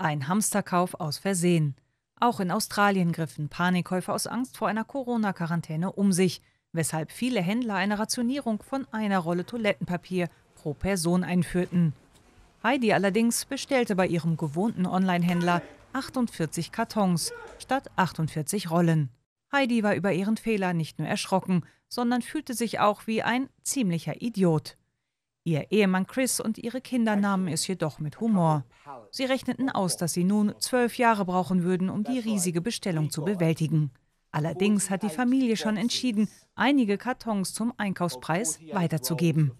Ein Hamsterkauf aus Versehen. Auch in Australien griffen Panikkäufer aus Angst vor einer Corona-Quarantäne um sich, weshalb viele Händler eine Rationierung von einer Rolle Toilettenpapier pro Person einführten. Heidi allerdings bestellte bei ihrem gewohnten Online-Händler 48 Kartons statt 48 Rollen. Heidi war über ihren Fehler nicht nur erschrocken, sondern fühlte sich auch wie ein ziemlicher Idiot. Ihr Ehemann Chris und ihre Kinder nahmen es jedoch mit Humor. Sie rechneten aus, dass sie nun zwölf Jahre brauchen würden, um die riesige Bestellung zu bewältigen. Allerdings hat die Familie schon entschieden, einige Kartons zum Einkaufspreis weiterzugeben.